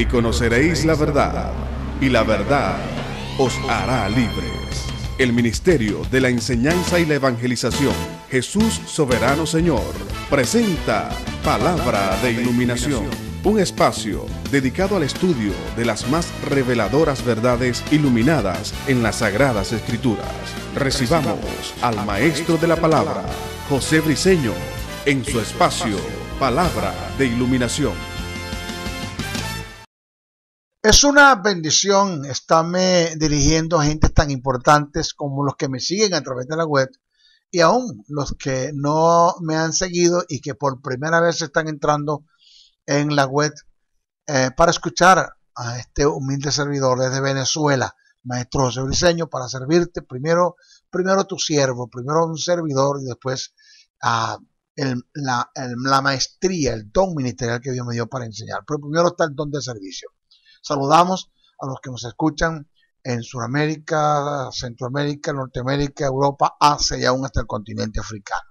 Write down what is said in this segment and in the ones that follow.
y conoceréis la verdad, y la verdad os hará libres. El Ministerio de la Enseñanza y la Evangelización, Jesús Soberano Señor, presenta Palabra de Iluminación, un espacio dedicado al estudio de las más reveladoras verdades iluminadas en las Sagradas Escrituras. Recibamos al Maestro de la Palabra, José Briceño, en su espacio Palabra de Iluminación. Es una bendición estarme dirigiendo a gente tan importantes como los que me siguen a través de la web y aún los que no me han seguido y que por primera vez están entrando en la web eh, para escuchar a este humilde servidor desde Venezuela, maestro José Briseño, para servirte primero, primero tu siervo, primero un servidor y después a ah, la, la, maestría, el don ministerial que Dios me dio para enseñar. Pero primero está el don de servicio. Saludamos a los que nos escuchan en Sudamérica, Centroamérica, Norteamérica, Europa, Asia y aún hasta el continente africano.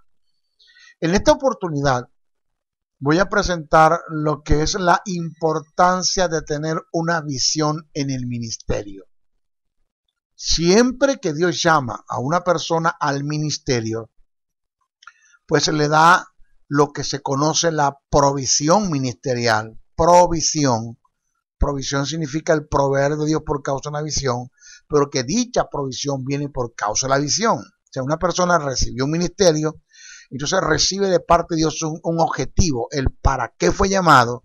En esta oportunidad voy a presentar lo que es la importancia de tener una visión en el ministerio. Siempre que Dios llama a una persona al ministerio, pues se le da lo que se conoce la provisión ministerial, provisión, Provisión significa el proveer de Dios por causa de una visión, pero que dicha provisión viene por causa de la visión. O sea, una persona recibió un ministerio, entonces recibe de parte de Dios un, objetivo, el para qué fue llamado,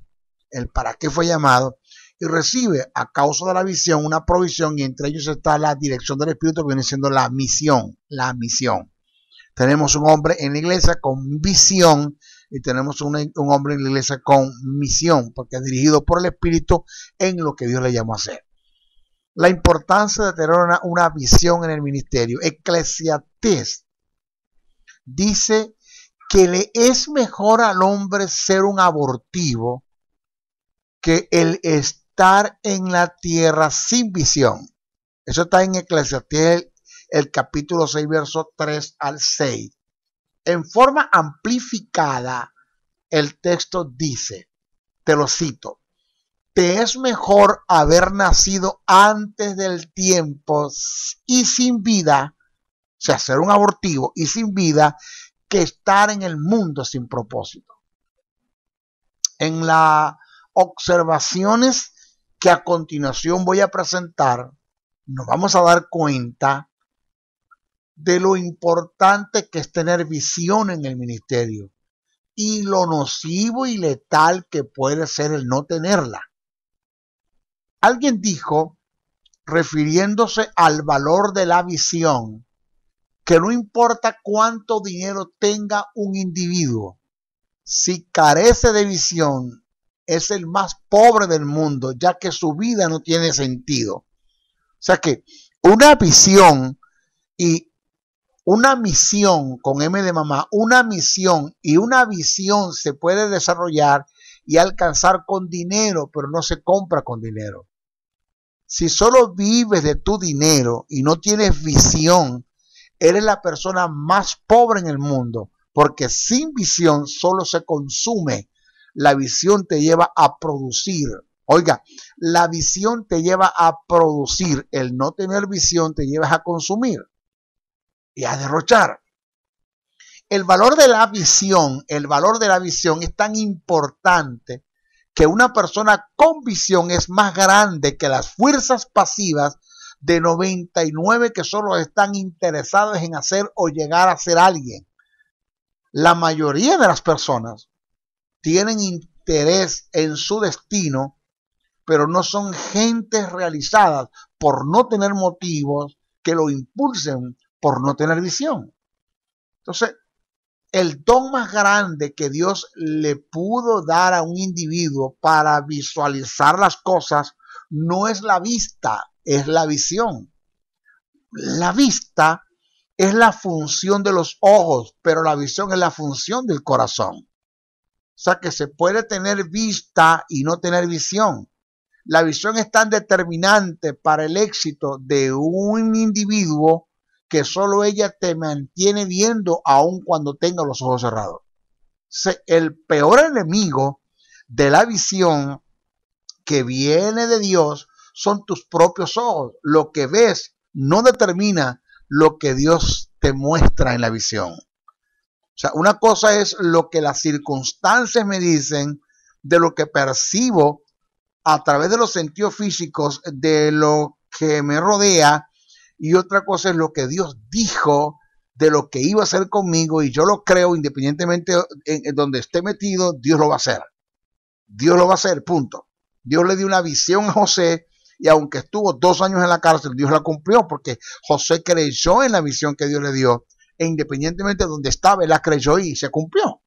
el para qué fue llamado, y recibe a causa de la visión una provisión y entre ellos está la dirección del Espíritu que viene siendo la misión, la misión. Tenemos un hombre en la iglesia con visión y tenemos un, hombre en la iglesia con misión, porque es dirigido por el Espíritu en lo que Dios le llamó a hacer. La importancia de tener una, visión en el ministerio. Eclesiastés dice que le es mejor al hombre ser un abortivo que el estar en la tierra sin visión. Eso está en Eclesiastés el capítulo 6, versos 3 al 6. En forma amplificada, el texto dice, te lo cito, te es mejor haber nacido antes del tiempo y sin vida, o sea, ser un abortivo y sin vida, que estar en el mundo sin propósito. En las observaciones que a continuación voy a presentar, nos vamos a dar cuenta de lo importante que es tener visión en el ministerio, y lo nocivo y letal que puede ser el no tenerla. Alguien dijo, refiriéndose al valor de la visión, que no importa cuánto dinero tenga un individuo, si carece de visión, es el más pobre del mundo, ya que su vida no tiene sentido. O sea que una visión y una misión con M de mamá, una misión y una visión se puede desarrollar y alcanzar con dinero, pero no se compra con dinero. Si solo vives de tu dinero y no tienes visión, eres la persona más pobre en el mundo, porque sin visión solo se consume. La visión te lleva a producir. Oiga, la visión te lleva a producir. El no tener visión te lleva a consumir y a derrochar. El valor de la visión, el valor de la visión es tan importante que una persona con visión es más grande que las fuerzas pasivas de 99 que solo están interesados en hacer o llegar a ser alguien. La mayoría de las personas tienen interés en su destino, pero no son gentes realizadas por no tener motivos que lo impulsen por no tener visión. Entonces, el don más grande que Dios le pudo dar a un individuo para visualizar las cosas no es la vista, es la visión. La vista es la función de los ojos, pero la visión es la función del corazón. O sea que se puede tener vista y no tener visión. La visión es tan determinante para el éxito de un individuo que solo ella te mantiene viendo aun cuando tenga los ojos cerrados. el peor enemigo de la visión que viene de Dios son tus propios ojos. Lo que ves no determina lo que Dios te muestra en la visión. O sea, una cosa es lo que las circunstancias me dicen, de lo que percibo a través de los sentidos físicos, de lo que me rodea, y otra cosa es lo que Dios dijo de lo que iba a hacer conmigo y yo lo creo independientemente en, donde esté metido, Dios lo va a hacer. Dios lo va a hacer, punto. Dios le dio una visión a José y aunque estuvo dos años en la cárcel, Dios la cumplió porque José creyó en la visión que Dios le dio e independientemente de donde estaba, él la creyó y se cumplió.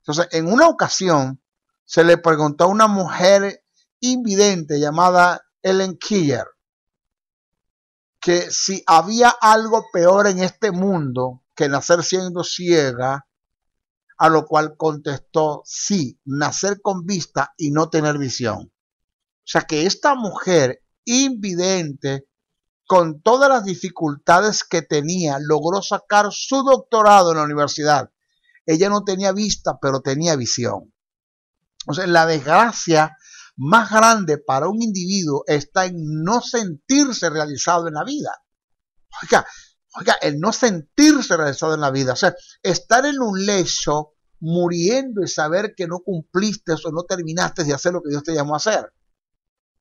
Entonces, en una ocasión se le preguntó a una mujer invidente llamada Ellen Killer que si había algo peor en este mundo que nacer siendo ciega, a lo cual contestó, sí, nacer con vista y no tener visión. O sea que esta mujer invidente, con todas las dificultades que tenía, logró sacar su doctorado en la universidad. Ella no tenía vista, pero tenía visión. O sea, la desgracia más grande para un individuo está en no sentirse realizado en la vida. Oiga, oiga, el no sentirse realizado en la vida, o sea, estar en un lecho muriendo y saber que no cumpliste o no terminaste de hacer lo que Dios te llamó a hacer.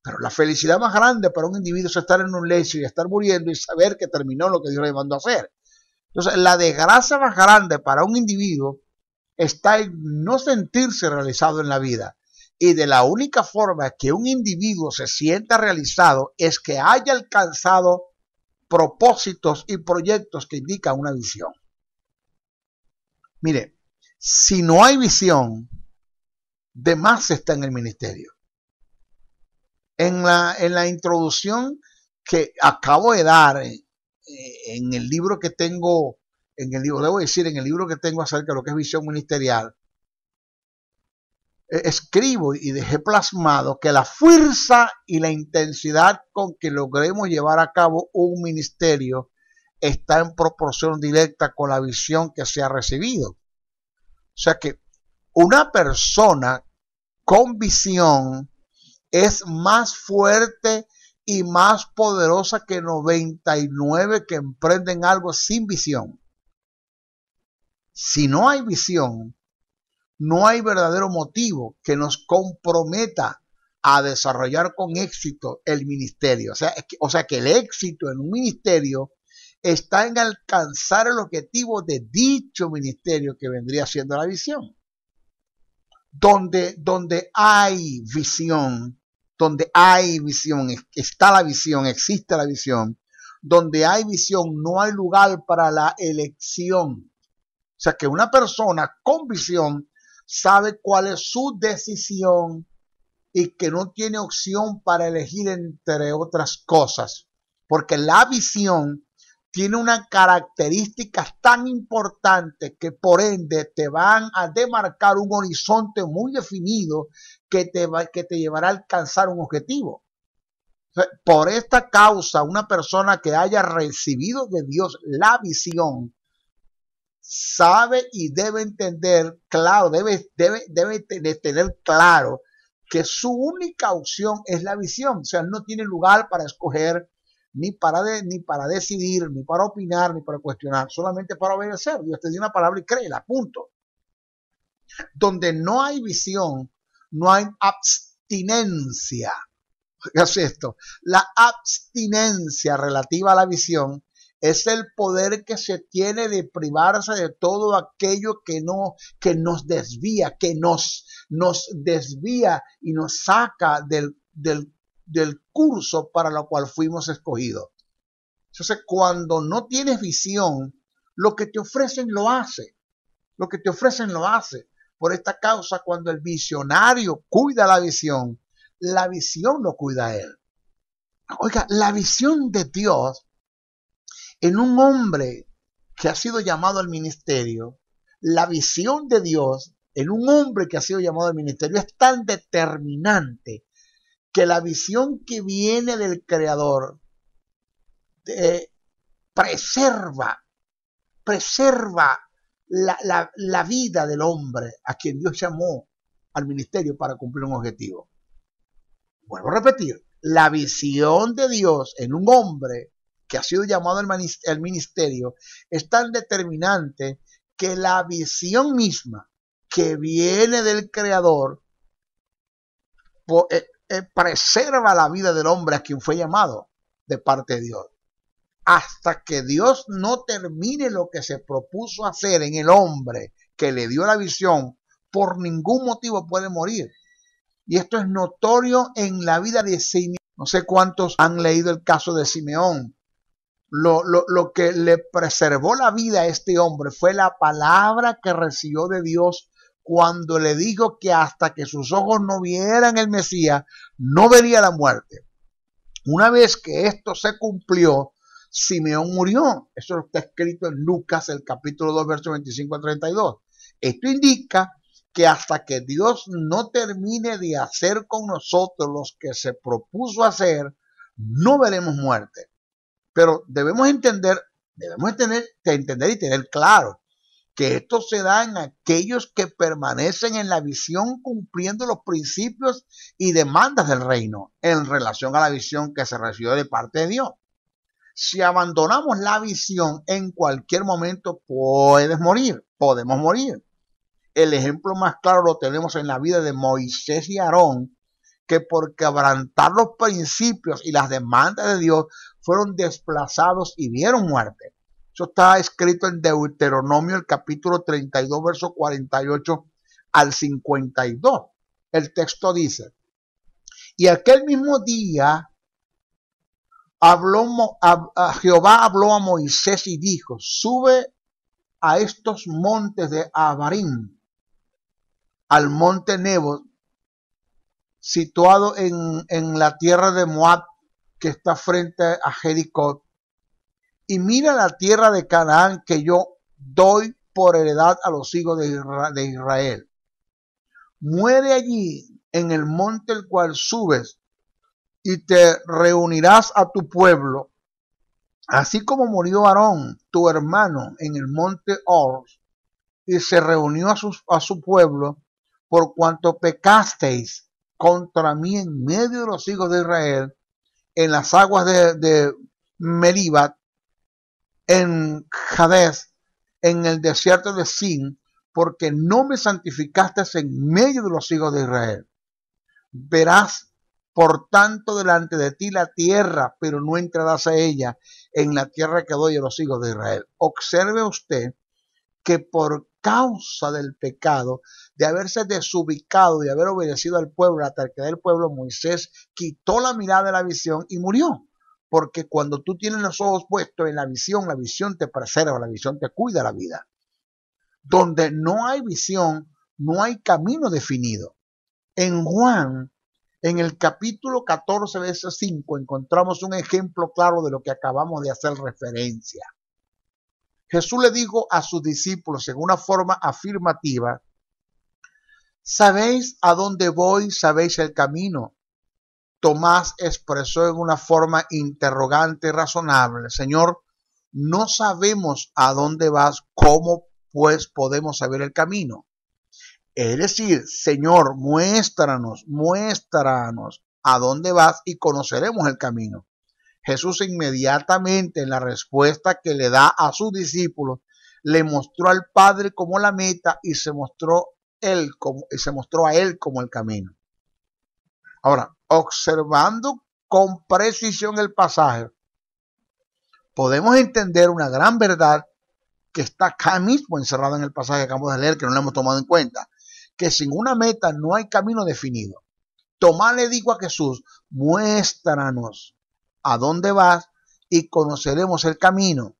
Pero la felicidad más grande para un individuo es estar en un lecho y estar muriendo y saber que terminó lo que Dios le mandó a hacer. Entonces, la desgracia más grande para un individuo está en no sentirse realizado en la vida. Y de la única forma que un individuo se sienta realizado es que haya alcanzado propósitos y proyectos que indican una visión. Mire, si no hay visión, de más está en el ministerio. En la, en la introducción que acabo de dar eh, en el libro que tengo, en el libro, debo decir, en el libro que tengo acerca de lo que es visión ministerial, e-, escribo y dejé plasmado que la fuerza y la intensidad con que logremos llevar a cabo un ministerio está en proporción directa con la visión que se ha recibido. O sea que una persona con visión es más fuerte y más poderosa que 99 que emprenden algo sin visión. Si no hay visión, no hay verdadero motivo que nos comprometa a desarrollar con éxito el ministerio. O sea, o sea, que el éxito en un ministerio está en alcanzar el objetivo de dicho ministerio que vendría siendo la visión. Donde, donde hay visión, donde hay visión, está la visión, existe la visión. Donde hay visión, no hay lugar para la elección. O sea que una persona con visión sabe cuál es su decisión y que no tiene opción para elegir entre otras cosas, porque la visión tiene una características tan importante que por ende te van a demarcar un horizonte muy definido que te, que te llevará a alcanzar un objetivo. Por esta causa, una persona que haya recibido de Dios la visión sabe y debe entender, claro, debe, debe, tener claro que su única opción es la visión, o sea, no tiene lugar para escoger, ni para, ni para decidir, ni para opinar, ni para cuestionar, solamente para obedecer. Dios te dio una palabra y créela, punto. Donde no hay visión, no hay abstinencia. ¿Qué esto? La abstinencia relativa a la visión es el poder que se tiene de privarse de todo aquello que no que nos desvía, que nos nos desvía y nos saca del, del, del curso para lo cual fuimos escogidos. Entonces, cuando no tienes visión, lo que te ofrecen lo hace. Lo que te ofrecen lo hace. Por esta causa, cuando el visionario cuida la visión, la visión lo cuida él. Oiga, la visión de Dios en un hombre que ha sido llamado al ministerio, la visión de Dios en un hombre que ha sido llamado al ministerio es tan determinante que la visión que viene del Creador eh, preserva, preserva la, la vida del hombre a quien Dios llamó al ministerio para cumplir un objetivo. Vuelvo a repetir, la visión de Dios en un hombre que ha sido llamado el ministerio es tan determinante que la visión misma que viene del Creador eh, eh, preserva la vida del hombre a quien fue llamado de parte de Dios. Hasta que Dios no termine lo que se propuso hacer en el hombre que le dio la visión, por ningún motivo puede morir. Y esto es notorio en la vida de Simeón. No sé cuántos han leído el caso de Simeón, lo, que le preservó la vida a este hombre fue la palabra que recibió de Dios cuando le dijo que hasta que sus ojos no vieran el Mesías, no vería la muerte. Una vez que esto se cumplió, Simeón murió. Eso está escrito en Lucas, el capítulo 2, versos 25 a 32. Esto indica que hasta que Dios no termine de hacer con nosotros los que se propuso hacer, no veremos muerte. Pero debemos entender, debemos entender, y tener claro que esto se da en aquellos que permanecen en la visión cumpliendo los principios y demandas del reino en relación a la visión que se recibió de parte de Dios. Si abandonamos la visión en cualquier momento puedes morir, podemos morir. El ejemplo más claro lo tenemos en la vida de Moisés y Aarón, que por quebrantar los principios y las demandas de Dios fueron desplazados y vieron muerte. Eso está escrito en Deuteronomio, el capítulo 32, verso 48 al 52. El texto dice, y aquel mismo día habló, Jehová habló a Moisés y dijo, sube a estos montes de Abarim, al monte Nebo, situado en, la tierra de Moab, que está frente a Jericó. Y mira la tierra de Canaán que yo doy por heredad a los hijos de Israel. Muere allí en el monte el cual subes y te reunirás a tu pueblo. Así como murió Aarón, tu hermano, en el monte Or, y se reunió a, a su pueblo, por cuanto pecasteis contra mí en medio de los hijos de Israel, en las aguas de, de Meribat, en Jadez, en el desierto de Sin, porque no me santificaste en medio de los hijos de Israel. Verás, por tanto, delante de ti la tierra, pero no entrarás a ella, en la tierra que doy a los hijos de Israel. Observe usted que por causa del pecado, de haberse desubicado, de haber obedecido al pueblo, hasta que del pueblo, Moisés quitó la mirada de la visión y murió. Porque cuando tú tienes los ojos puestos en la visión, la visión te preserva, la visión te cuida la vida. Donde no hay visión, no hay camino definido. En Juan, en el capítulo 14, verso 5, encontramos un ejemplo claro de lo que acabamos de hacer referencia. Jesús le dijo a sus discípulos en una forma afirmativa, sabéis a dónde voy, sabéis el camino. Tomás expresó en una forma interrogante y razonable, Señor, no sabemos a dónde vas, ¿cómo pues podemos saber el camino? Es decir, Señor, muéstranos, muéstranos a dónde vas y conoceremos el camino. Jesús inmediatamente en la respuesta que le da a sus discípulos, le mostró al Padre como la meta y se mostró, él como, y se mostró a él como el camino. Ahora, observando con precisión el pasaje, podemos entender una gran verdad que está acá mismo encerrada en el pasaje que acabamos de leer, que no le hemos tomado en cuenta, que sin una meta no hay camino definido. Tomás le dijo a Jesús, muéstranos a dónde vas y conoceremos el camino.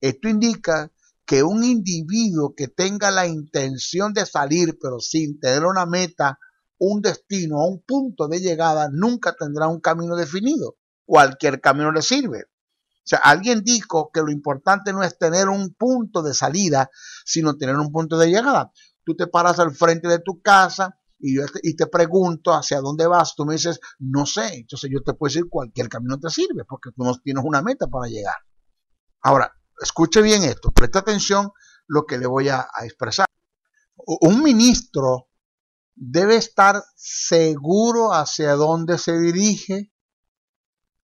Esto indica que un individuo que tenga la intención de salir, pero sin tener una meta, un destino o un punto de llegada, nunca tendrá un camino definido. Cualquier camino le sirve. O sea, alguien dijo que lo importante no es tener un punto de salida, sino tener un punto de llegada. Tú te paras al frente de tu casa, y te, pregunto hacia dónde vas, tú me dices, no sé, entonces yo te puedo decir cualquier camino te sirve porque tú no tienes una meta para llegar. Ahora, escuche bien esto, presta atención lo que le voy a, a expresar. Un ministro debe estar seguro hacia dónde se dirige,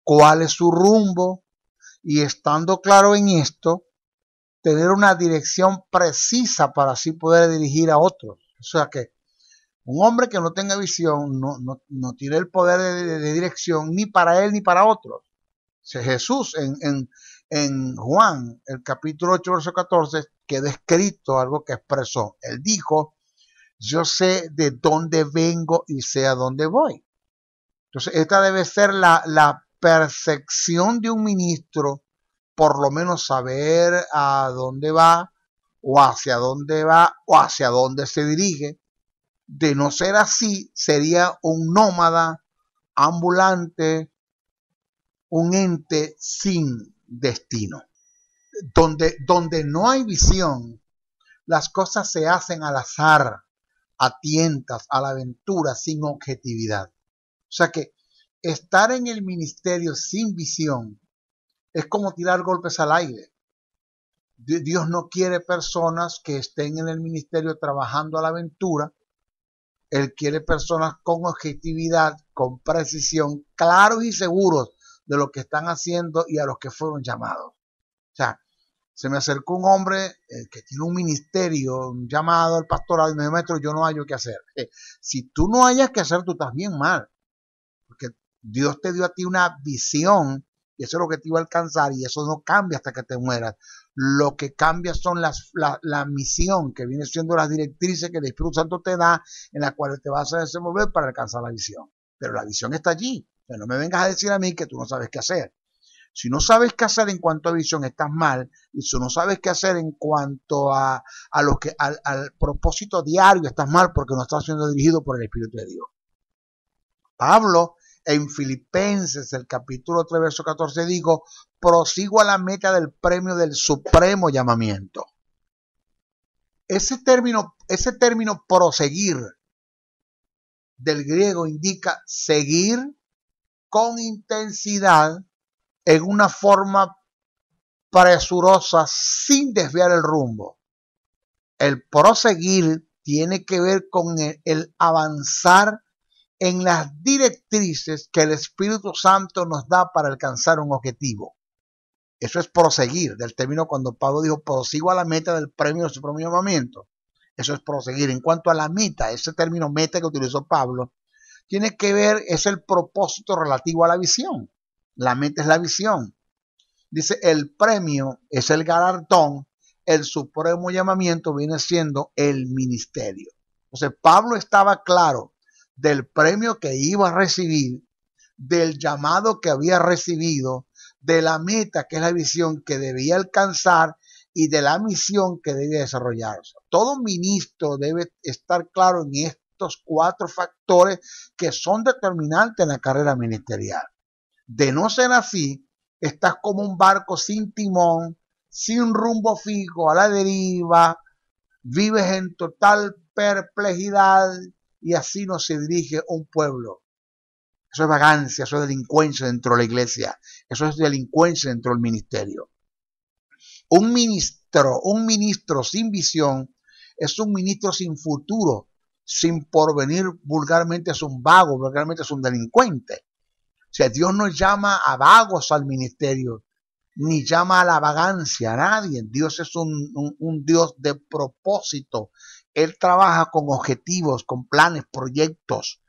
cuál es su rumbo, y estando claro en esto, tener una dirección precisa para así poder dirigir a otros. O sea que un hombre que no tenga visión no, tiene el poder de, dirección ni para él ni para otros. Jesús en, en, Juan, el capítulo 8, verso 14, queda escrito algo que expresó. Él dijo, yo sé de dónde vengo y sé a dónde voy. Entonces, esta debe ser la, la percepción de un ministro, por lo menos saber a dónde va o hacia dónde va o hacia dónde se dirige de no ser así, sería un nómada ambulante, un ente sin destino. Donde, donde no hay visión, las cosas se hacen al azar, a tientas, a la aventura, sin objetividad. O sea que estar en el ministerio sin visión es como tirar golpes al aire. Dios no quiere personas que estén en el ministerio trabajando a la aventura, él quiere personas con objetividad, con precisión, claros y seguros de lo que están haciendo y a los que fueron llamados. O sea, se me acercó un hombre eh, que tiene un ministerio, un llamado al pastorado, y me dijo, maestro, yo no hallo qué hacer. Eh, si tú no hayas qué hacer, tú estás bien mal. Porque Dios te dio a ti una visión, y eso es lo que te iba a alcanzar, y eso no cambia hasta que te mueras. Lo que cambia son las, la, la misión, que viene siendo las directrices que el Espíritu Santo te da, en las cuales te vas a desenvolver para alcanzar la visión. Pero la visión está allí. no me vengas a decir a mí que tú no sabes qué hacer. Si no sabes qué hacer en cuanto a visión, estás mal. Y si no sabes qué hacer en cuanto a, a lo que, al, al propósito diario, estás mal porque no estás siendo dirigido por el Espíritu de Dios. Pablo en Filipenses, el capítulo 3, verso 14, dijo, prosigo a la meta del premio del supremo llamamiento. Ese término, ese término proseguir del griego indica seguir con intensidad en una forma presurosa sin desviar el rumbo. El proseguir tiene que ver con el, el, avanzar en las directrices que el Espíritu Santo nos da para alcanzar un objetivo. Eso es proseguir, del término cuando Pablo dijo, prosigo a la meta del premio del supremo llamamiento. Eso es proseguir. En cuanto a la meta, ese término meta que utilizó Pablo, tiene que ver, es el propósito relativo a la visión. La meta es la visión. Dice, el premio es el galardón, el supremo llamamiento viene siendo el ministerio. sea, Pablo estaba claro del premio que iba a recibir, del llamado que había recibido, de la meta, que es la visión que debía alcanzar y de la misión que debía desarrollarse. Todo ministro debe estar claro en estos cuatro factores que son determinantes en la carrera ministerial. De no ser así, estás como un barco sin timón, sin rumbo fijo, a la deriva, vives en total perplejidad y así no se dirige un pueblo. Eso es vagancia, eso es delincuencia dentro de la iglesia, eso es delincuencia dentro del ministerio. Un ministro, un ministro sin visión es un ministro sin futuro, sin porvenir, vulgarmente es un vago, vulgarmente es un delincuente. O sea, Dios no llama a vagos al ministerio, ni llama a la vagancia a nadie. Dios es un Dios de propósito. Él trabaja con objetivos, con planes, proyectos.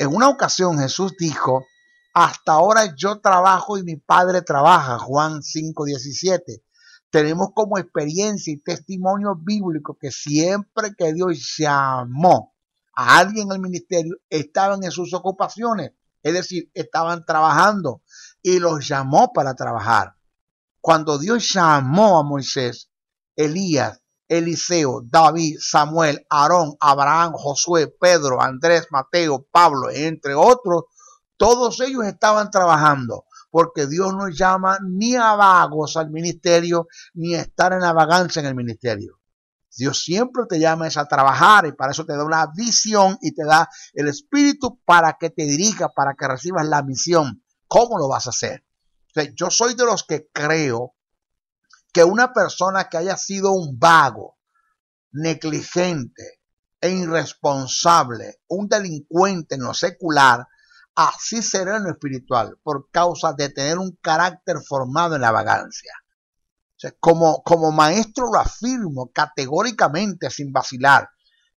En una ocasión Jesús dijo, hasta ahora yo trabajo y mi padre trabaja, Juan 5:17. Tenemos como experiencia y testimonio bíblico que siempre que Dios llamó a alguien al ministerio, estaban en sus ocupaciones, es decir, estaban trabajando y los llamó para trabajar. Cuando Dios llamó a Moisés, Elías Eliseo, David, Samuel, Aarón, Abraham, Josué, Pedro, Andrés, Mateo, Pablo, entre otros, todos ellos estaban trabajando, porque Dios no llama ni a vagos al ministerio, ni a estar en la vagancia en el ministerio. Dios siempre te llama a trabajar y para eso te da una visión y te da el espíritu para que te dirija, para que recibas la misión. ¿Cómo lo vas a hacer? yo soy de los que creo que una persona que haya sido un vago, negligente e irresponsable, un delincuente no secular, así será en lo espiritual, por causa de tener un carácter formado en la vagancia. como, como maestro lo afirmo categóricamente, sin vacilar,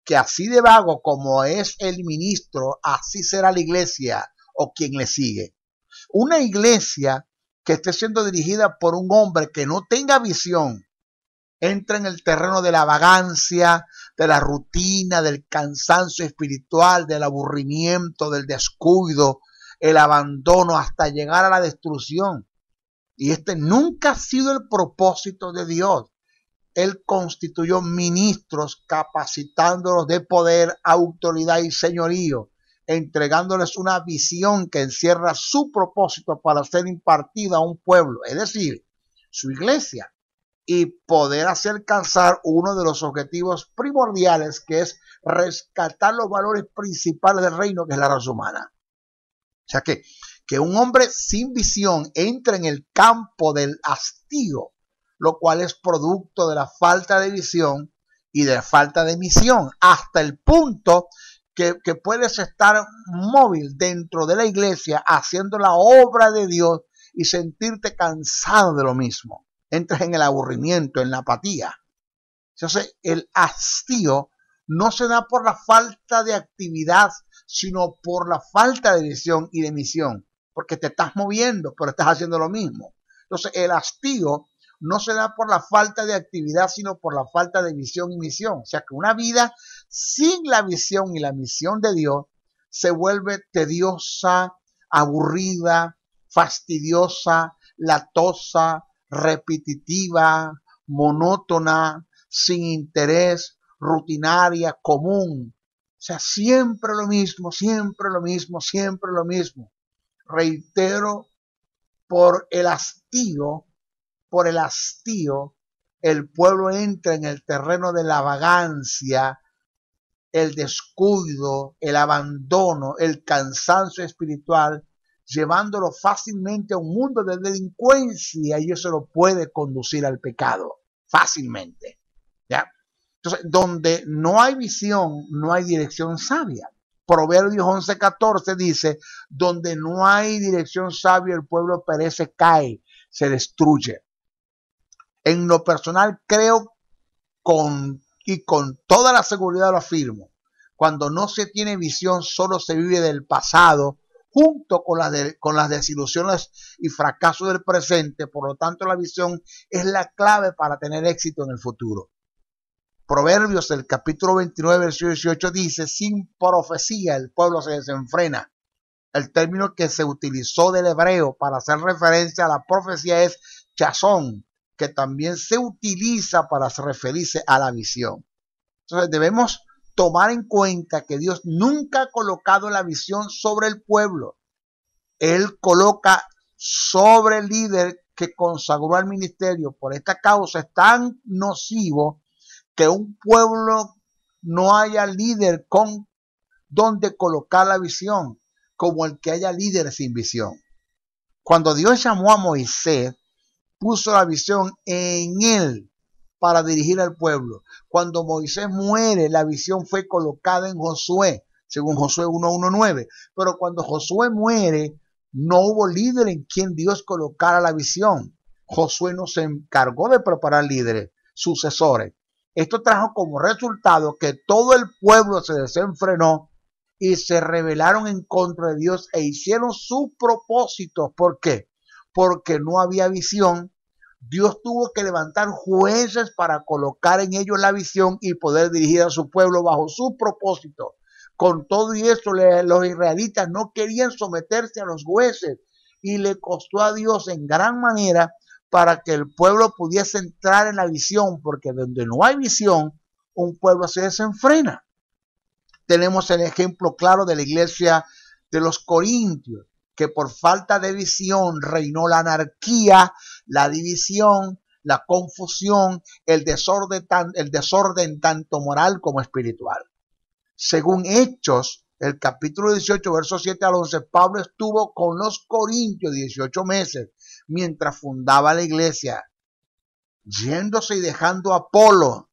que así de vago como es el ministro, así será la iglesia o quien le sigue. Una iglesia que esté siendo dirigida por un hombre que no tenga visión, entra en el terreno de la vagancia, de la rutina, del cansancio espiritual, del aburrimiento, del descuido, el abandono, hasta llegar a la destrucción. Y este nunca ha sido el propósito de Dios. Él constituyó ministros capacitándolos de poder, autoridad y señorío entregándoles una visión que encierra su propósito para ser impartida a un pueblo, es decir, su iglesia, y poder hacer alcanzar uno de los objetivos primordiales que es rescatar los valores principales del reino, que es la raza humana. O sea que, que un hombre sin visión entra en el campo del hastío, lo cual es producto de la falta de visión y de la falta de misión, hasta el punto que, puedes estar móvil dentro de la iglesia haciendo la obra de Dios y sentirte cansado de lo mismo. Entras en el aburrimiento, en la apatía. Entonces, el hastío no se da por la falta de actividad, sino por la falta de visión y de misión, porque te estás moviendo, pero estás haciendo lo mismo. Entonces, el hastío no se da por la falta de actividad, sino por la falta de visión y misión. O sea, que una vida sin la visión y la misión de Dios, se vuelve tediosa, aburrida, fastidiosa, latosa, repetitiva, monótona, sin interés, rutinaria, común. O sea, siempre lo mismo, siempre lo mismo, siempre lo mismo. Reitero, por el hastío, por el hastío, el pueblo entra en el terreno de la vagancia, el descuido, el abandono, el cansancio espiritual, llevándolo fácilmente a un mundo de delincuencia y eso lo puede conducir al pecado, fácilmente. ¿ya? Entonces, donde no hay visión, no hay dirección sabia. Proverbios 14 dice, donde no hay dirección sabia, el pueblo perece, cae, se destruye. En lo personal creo con y con toda la seguridad lo afirmo, cuando no se tiene visión solo se vive del pasado junto con las, con las desilusiones y fracasos del presente, por lo tanto la visión es la clave para tener éxito en el futuro. Proverbios, el capítulo 29, versículo 18 dice, sin profecía el pueblo se desenfrena. El término que se utilizó del hebreo para hacer referencia a la profecía es chazón, que también se utiliza para referirse a la visión. Entonces debemos tomar en cuenta que Dios nunca ha colocado la visión sobre el pueblo. Él coloca sobre el líder que consagró al ministerio. Por esta causa es tan nocivo que un pueblo no haya líder con donde colocar la visión, como el que haya líder sin visión. Cuando Dios llamó a Moisés, puso la visión en él para dirigir al pueblo. Cuando Moisés muere, la visión fue colocada en Josué, según Josué 1.1.9. Pero cuando Josué muere, no hubo líder en quien Dios colocara la visión. Josué no se encargó de preparar líderes, sucesores. Esto trajo como resultado que todo el pueblo se desenfrenó y se rebelaron en contra de Dios e hicieron sus propósitos. ¿Por qué? porque no había visión, Dios tuvo que levantar jueces para colocar en ellos la visión y poder dirigir a su pueblo bajo su propósito. Con todo y eso, los israelitas no querían someterse a los jueces y le costó a Dios en gran manera para que el pueblo pudiese entrar en la visión, porque donde no hay visión, un pueblo se desenfrena. Tenemos el ejemplo claro de la iglesia de los Corintios que por falta de visión reinó la anarquía, la división, la confusión, el desorden, tanto moral como espiritual. Según Hechos, el capítulo 18, versos 7 al 11, Pablo estuvo con los corintios 18 meses mientras fundaba la iglesia, yéndose y dejando a Apolo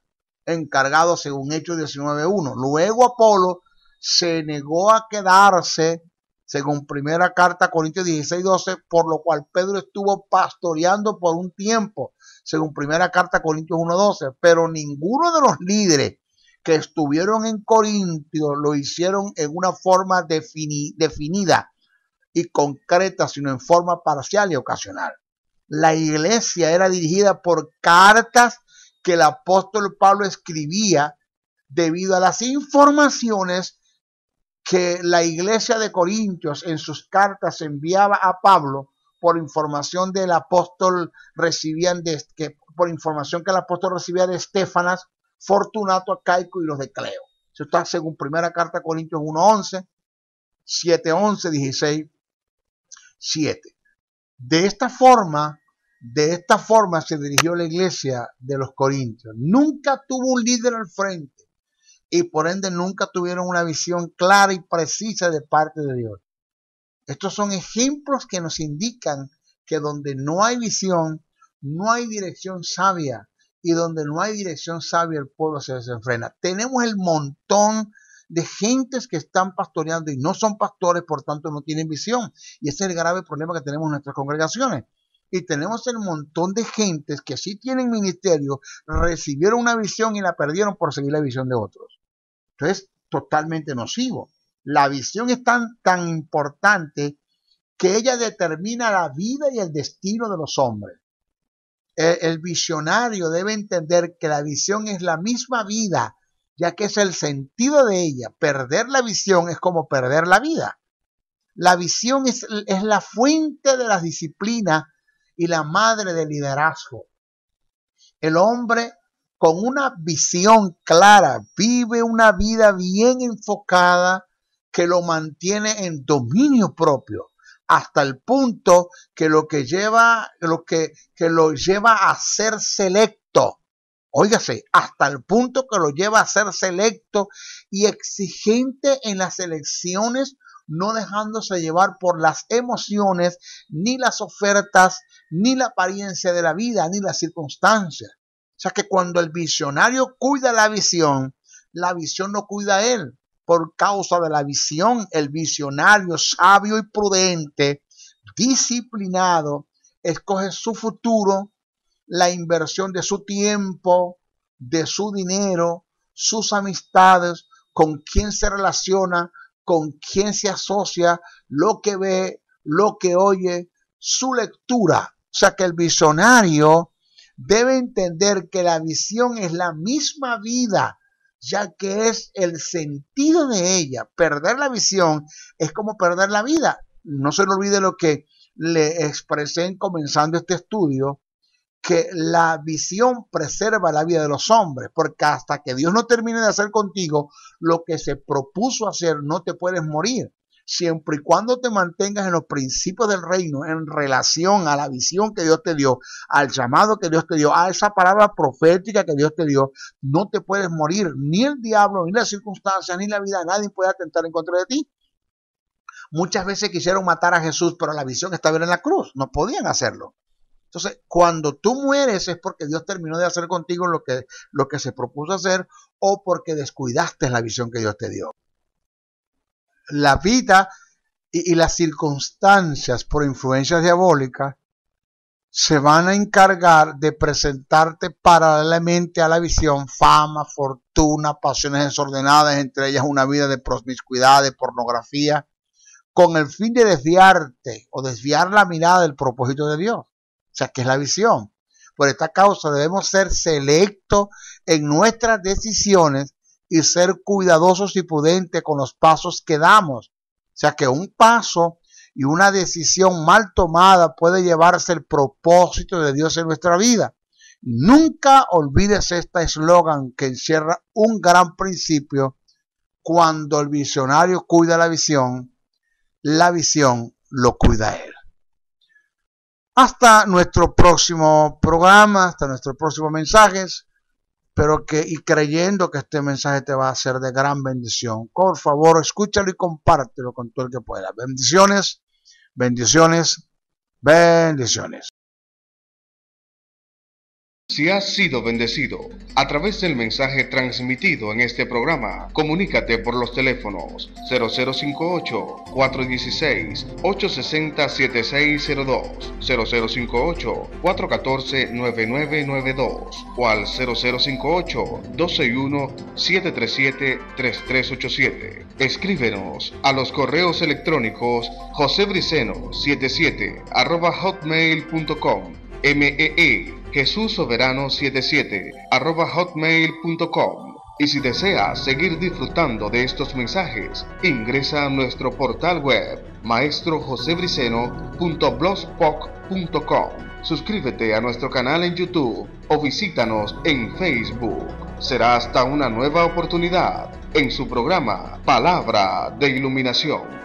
encargado según Hechos 19.1. Luego Apolo se negó a quedarse según primera carta Corintios 16, 12, por lo cual Pedro estuvo pastoreando por un tiempo, según primera carta Corintios 1, 12, pero ninguno de los líderes que estuvieron en Corintios lo hicieron en una forma definida y concreta, sino en forma parcial y ocasional. La iglesia era dirigida por cartas que el apóstol Pablo escribía debido a las informaciones que la iglesia de Corintios en sus cartas enviaba a Pablo por información del apóstol recibían de, que, por información que el apóstol recibía de Estefanas, Fortunato, Caico y los de Cleo. Eso está según primera carta Corintios 1.11, 11 16, 7. De esta forma, de esta forma se dirigió la iglesia de los Corintios. Nunca tuvo un líder al frente y por ende nunca tuvieron una visión clara y precisa de parte de Dios. Estos son ejemplos que nos indican que donde no hay visión, no hay dirección sabia y donde no hay dirección sabia el pueblo se desenfrena. Tenemos el montón de gentes que están pastoreando y no son pastores, por tanto no tienen visión. Y ese es el grave problema que tenemos en nuestras congregaciones. Y tenemos el montón de gentes que sí tienen ministerio, recibieron una visión y la perdieron por seguir la visión de otros es totalmente nocivo. La visión es tan, tan importante que ella determina la vida y el destino de los hombres. El, visionario debe entender que la visión es la misma vida, ya que es el sentido de ella. Perder la visión es como perder la vida. La visión es, es la fuente de las disciplinas y la madre del liderazgo. El hombre con una visión clara, vive una vida bien enfocada que lo mantiene en dominio propio, hasta el punto que lo que lleva, lo que, que lo lleva a ser selecto, óigase, hasta el punto que lo lleva a ser selecto y exigente en las elecciones, no dejándose llevar por las emociones, ni las ofertas, ni la apariencia de la vida, ni las circunstancias o sea que cuando el visionario cuida la visión, la visión no cuida a él. Por causa de la visión, el visionario sabio y prudente, disciplinado, escoge su futuro, la inversión de su tiempo, de su dinero, sus amistades, con quién se relaciona, con quién se asocia, lo que ve, lo que oye, su lectura. O sea que el visionario debe entender que la visión es la misma vida, ya que es el sentido de ella. Perder la visión es como perder la vida. No se le olvide lo que le expresé en comenzando este estudio, que la visión preserva la vida de los hombres, porque hasta que Dios no termine de hacer contigo lo que se propuso hacer, no te puedes morir siempre y cuando te mantengas en los principios del reino, en relación a la visión que Dios te dio, al llamado que Dios te dio, a esa palabra profética que Dios te dio, no te puedes morir, ni el diablo, ni las circunstancias, ni la vida, nadie puede atentar en contra de ti. Muchas veces quisieron matar a Jesús, pero la visión estaba en la cruz, no podían hacerlo. Entonces, cuando tú mueres es porque Dios terminó de hacer contigo lo que, lo que se propuso hacer o porque descuidaste la visión que Dios te dio la vida y, las circunstancias por influencias diabólicas se van a encargar de presentarte paralelamente a la visión fama, fortuna, pasiones desordenadas, entre ellas una vida de promiscuidad, de pornografía, con el fin de desviarte o desviar la mirada del propósito de Dios. O sea, que es la visión. Por esta causa debemos ser selectos en nuestras decisiones y ser cuidadosos y prudentes con los pasos que damos. O sea que un paso y una decisión mal tomada puede llevarse el propósito de Dios en nuestra vida. Nunca olvides este eslogan que encierra un gran principio. Cuando el visionario cuida la visión, la visión lo cuida él. Hasta nuestro próximo programa, hasta nuestros próximos mensajes pero que y creyendo que este mensaje te va a ser de gran bendición. Por favor, escúchalo y compártelo con todo el que pueda. Bendiciones, bendiciones, bendiciones. Si has sido bendecido a través del mensaje transmitido en este programa, comunícate por los teléfonos 0058-416-860-7602, 0058-414-9992 o al 0058 121 737 3387 Escríbenos a los correos electrónicos josebriceno77 hotmail.com MEE e, Jesús Soberano 77 arroba hotmail.com. Y si deseas seguir disfrutando de estos mensajes, ingresa a nuestro portal web maestrojosebriceno.blogspot.com. Suscríbete a nuestro canal en YouTube o visítanos en Facebook. Será hasta una nueva oportunidad en su programa Palabra de Iluminación.